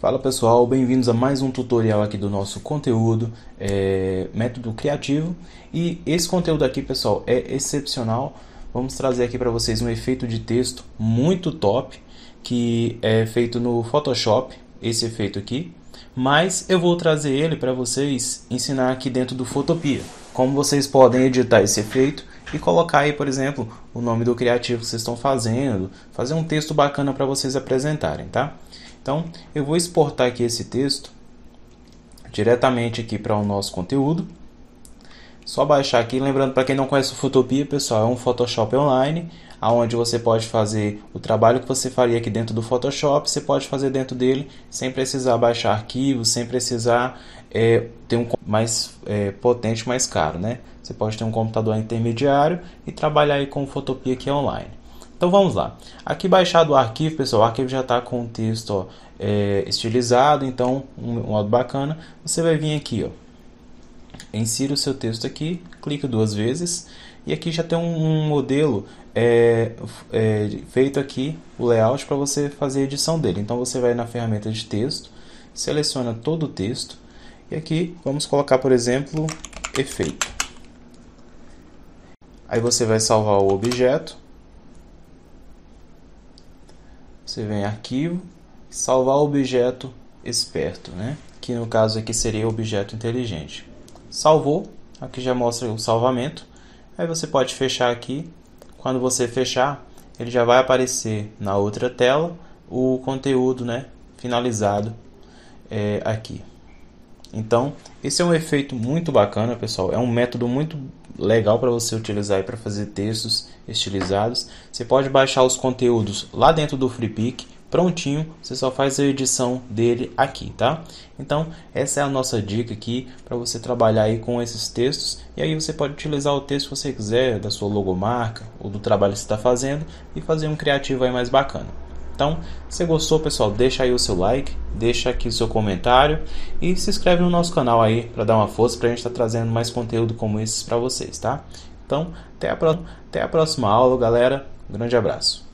Fala pessoal, bem-vindos a mais um tutorial aqui do nosso conteúdo é, Método Criativo e esse conteúdo aqui pessoal é excepcional vamos trazer aqui para vocês um efeito de texto muito top que é feito no Photoshop esse efeito aqui mas eu vou trazer ele para vocês ensinar aqui dentro do Photopia como vocês podem editar esse efeito e colocar aí, por exemplo, o nome do criativo que vocês estão fazendo, fazer um texto bacana para vocês apresentarem, tá? Então, eu vou exportar aqui esse texto diretamente aqui para o nosso conteúdo. Só baixar aqui, lembrando para quem não conhece o Fotopia, pessoal, é um Photoshop online, aonde você pode fazer o trabalho que você faria aqui dentro do Photoshop, você pode fazer dentro dele, sem precisar baixar arquivos, sem precisar é, ter um mais é, potente, mais caro, né? Você pode ter um computador intermediário e trabalhar aí com o Fotopia aqui é online. Então vamos lá. Aqui baixado o arquivo, pessoal, o arquivo já está com o texto ó, é, estilizado, então um, um modo bacana. Você vai vir aqui, ó, insira o seu texto aqui, clica duas vezes e aqui já tem um, um modelo é, é, feito aqui, o layout, para você fazer a edição dele. Então você vai na ferramenta de texto, seleciona todo o texto e aqui vamos colocar, por exemplo, efeito. Aí você vai salvar o objeto você vem arquivo, salvar objeto esperto, né? Que no caso aqui seria objeto inteligente. Salvou, aqui já mostra o salvamento. Aí você pode fechar aqui. Quando você fechar, ele já vai aparecer na outra tela o conteúdo, né? Finalizado é, aqui. Então, esse é um efeito muito bacana, pessoal. É um método muito legal para você utilizar para fazer textos estilizados. Você pode baixar os conteúdos lá dentro do FreePic, prontinho, você só faz a edição dele aqui, tá? Então, essa é a nossa dica aqui para você trabalhar aí com esses textos. E aí você pode utilizar o texto que você quiser da sua logomarca ou do trabalho que você está fazendo e fazer um criativo aí mais bacana. Então, se gostou, pessoal, deixa aí o seu like, deixa aqui o seu comentário e se inscreve no nosso canal aí para dar uma força para a gente estar tá trazendo mais conteúdo como esse para vocês, tá? Então, até a, até a próxima aula, galera. Um grande abraço.